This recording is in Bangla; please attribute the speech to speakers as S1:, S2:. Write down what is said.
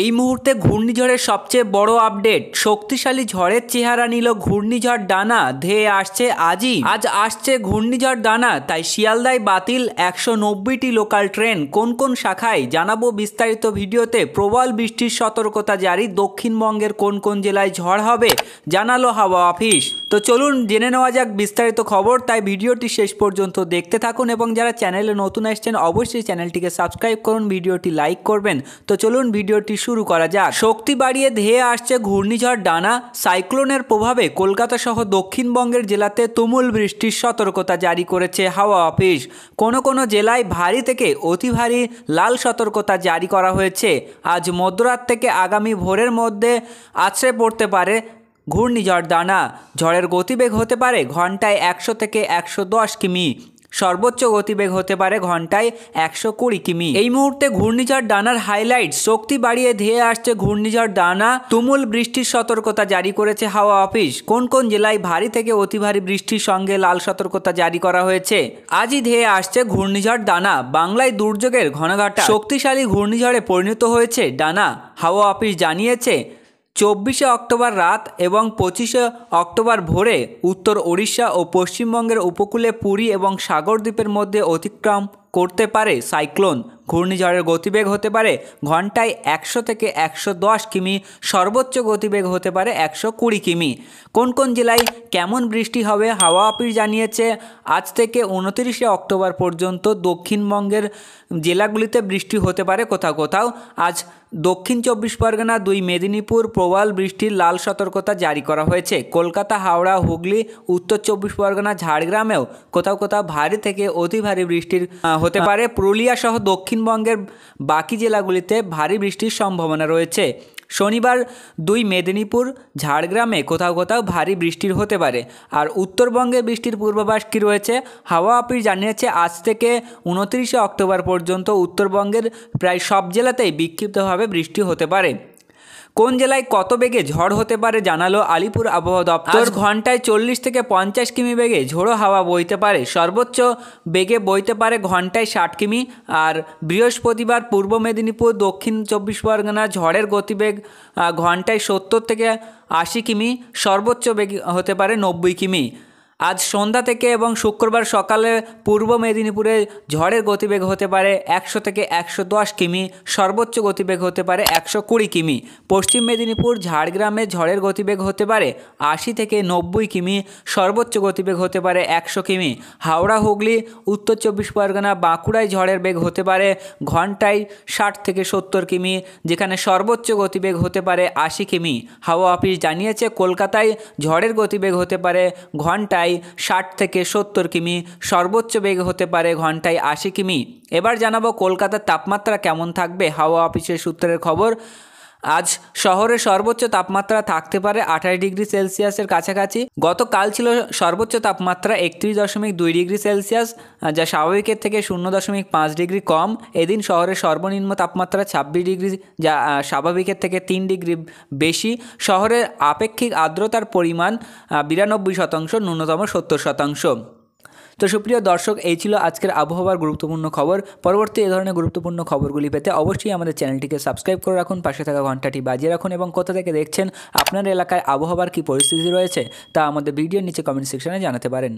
S1: এই মুহূর্তে ঘূর্ণিঝড়ের সবচেয়ে বড় আপডেট শক্তিশালী ঝড়ের চেহারা নিল ঘূর্ণিঝড় ডানা ধেয়ে আসছে আজই আজ আসছে ঘূর্ণিঝড় ডানা তাই শিয়ালদায় বাতিল একশো নব্বইটি লোকাল ট্রেন কোন কোন শাখায় জানাবো বিস্তারিত ভিডিওতে প্রবল বৃষ্টির সতর্কতা জারি দক্ষিণবঙ্গের কোন কোন জেলায় ঝড় হবে জানালো হাওয়া অফিস তো চলুন জেনে নেওয়া যাক বিস্তারিত খবর তাই ভিডিওটি শেষ পর্যন্ত দেখতে থাকুন এবং যারা চ্যানেলে নতুন আসছেন অবশ্যই চ্যানেলটিকে সাবস্ক্রাইব করুন ভিডিওটি লাইক করবেন তো চলুন ভিডিওটি শুরু করা যাক শক্তি বাড়িয়ে ধেয়ে আসছে ঘূর্ণিঝড় ডানা সাইক্লোনের প্রভাবে কলকাতা সহ দক্ষিণবঙ্গের জেলাতে তুমুল বৃষ্টির সতর্কতা জারি করেছে হাওয়া অফিস কোনো কোনো জেলায় ভারী থেকে অতি ভারী লাল সতর্কতা জারি করা হয়েছে আজ মধ্যরাত থেকে আগামী ভোরের মধ্যে আছড়ে পড়তে পারে ঘূর্ণিঝড় দানা ঝড়ের গতিবেগ হতে পারে ঘন্টায় একশো থেকে একশো কিমি সর্বোচ্চ গতিবেগ হতে পারে ঘন্টায় একশো কুড়ি কিমি এই মুহূর্তে ঘূর্ণিঝড় ডানার হাইলাইট শক্তি বাড়িয়ে ধেয়ে আসছে ঘূর্ণিঝড় ডানা তুমুল বৃষ্টির সতর্কতা জারি করেছে হাওয়া অফিস কোন কোন জেলায় ভারী থেকে অতি ভারী বৃষ্টির সঙ্গে লাল সতর্কতা জারি করা হয়েছে আজই ধেয়ে আসছে ঘূর্ণিঝড় ডানা বাংলায় দুর্যোগের ঘনঘাটা শক্তিশালী ঘূর্ণিঝড়ে পরিণত হয়েছে ডানা হাওয়া অফিস জানিয়েছে চব্বিশে অক্টোবর রাত এবং পঁচিশে অক্টোবর ভোরে উত্তর ওড়িশা ও পশ্চিমবঙ্গের উপকূলে পুরী এবং সাগরদ্বীপের মধ্যে অতিক্রম করতে পারে সাইক্লোন ঘূর্ণিঝড়ের গতিবেগ হতে পারে ঘন্টায় একশো থেকে একশো দশ কিমি সর্বোচ্চ গতিবেগ হতে পারে একশো কুড়ি কিমি কোন কোন জেলায় কেমন বৃষ্টি হবে হাওয়া অফিস জানিয়েছে আজ থেকে উনতিরিশে অক্টোবর পর্যন্ত দক্ষিণবঙ্গের জেলাগুলিতে বৃষ্টি হতে পারে কোথাও কোথাও আজ দক্ষিণ চব্বিশ পরগনা দুই মেদিনীপুর প্রবাল বৃষ্টির লাল সতর্কতা জারি করা হয়েছে কলকাতা হাওড়া হুগলি উত্তর চব্বিশ পরগনা ঝাড়গ্রামেও কোথাও কোথাও ভারী থেকে অতি ভারী বৃষ্টির হতে পারে পুরুলিয়া সহ দক্ষিণ দক্ষিণবঙ্গের বাকি জেলাগুলিতে ভারী বৃষ্টির সম্ভাবনা রয়েছে শনিবার দুই মেদিনীপুর ঝাড়গ্রামে কোথাও কোথাও ভারী বৃষ্টির হতে পারে আর উত্তরবঙ্গে বৃষ্টির পূর্বাভাস কী রয়েছে হাওয়া আপিস জানিয়েছে আজ থেকে উনত্রিশে অক্টোবর পর্যন্ত উত্তরবঙ্গের প্রায় সব জেলাতেই বিক্ষিপ্তভাবে বৃষ্টি হতে পারে কোন জেলায় কত বেগে ঝড় হতে পারে জানালো আলিপুর আবহাওয়া দপ্তর ঘন্টায় চল্লিশ থেকে পঞ্চাশ কিমি বেগে ঝোড়ো হাওয়া বইতে পারে সর্বোচ্চ বেগে বইতে পারে ঘন্টায় ষাট কিমি আর বৃহস্পতিবার পূর্ব মেদিনীপুর দক্ষিণ চব্বিশ পরগনা ঝড়ের গতিবেগ ঘন্টায় সত্তর থেকে আশি কিমি সর্বোচ্চ বেগ হতে পারে নব্বই কিমি আজ সন্ধ্যা থেকে এবং শুক্রবার সকালে পূর্ব মেদিনীপুরে ঝড়ের গতিবেগ হতে পারে একশো থেকে একশো দশ কিমি সর্বোচ্চ গতিবেগ হতে পারে একশো কুড়ি কিমি পশ্চিম মেদিনীপুর ঝাড়গ্রামে ঝড়ের গতিবেগ হতে পারে আশি থেকে নব্বই কিমি সর্বোচ্চ গতিবেগ হতে পারে একশো কিমি হাওড়া হুগলি উত্তর চব্বিশ পরগনা বাঁকুড়ায় ঝড়ের বেগ হতে পারে ঘন্টায় ষাট থেকে সত্তর কিমি যেখানে সর্বোচ্চ গতিবেগ হতে পারে আশি কিমি হাওয়া অফিস জানিয়েছে কলকাতায় ঝড়ের গতিবেগ হতে পারে ঘন্টায় ঘন্টায় ষাট থেকে সত্তর কিমি সর্বোচ্চ বেগ হতে পারে ঘন্টায় আশি কিমি এবার জানাবো কলকাতার তাপমাত্রা কেমন থাকবে হাওয়া অফিসের সূত্রের খবর আজ শহরে সর্বোচ্চ তাপমাত্রা থাকতে পারে আঠাশ ডিগ্রি সেলসিয়াসের কাছাকাছি গতকাল ছিল সর্বোচ্চ তাপমাত্রা একত্রিশ দশমিক দুই ডিগ্রি সেলসিয়াস যা স্বাভাবিকের থেকে শূন্য দশমিক পাঁচ ডিগ্রি কম এদিন শহরের সর্বনিম্ন তাপমাত্রা ছাব্বিশ ডিগ্রি যা স্বাভাবিকের থেকে তিন ডিগ্রি বেশি শহরের আপেক্ষিক আর্দ্রতার পরিমাণ বিরানব্বই শতাংশ ন্যূনতম সত্তর শতাংশ তো সুপ্রিয় দর্শক এই ছিল আজকের আবহাওয়ার গুরুত্বপূর্ণ খবর পরবর্তী এ ধরনের গুরুত্বপূর্ণ খবরগুলি পেতে অবশ্যই আমাদের চ্যানেলটিকে সাবস্ক্রাইব করে রাখুন পাশে থাকা ঘন্টাটি বাজিয়ে রাখুন এবং কোথা থেকে দেখছেন আপনার এলাকায় আবহাওয়ার কী পরিস্থিতি রয়েছে তা আমাদের ভিডিওর নিচে কমেন্ট সেকশনে জানাতে পারেন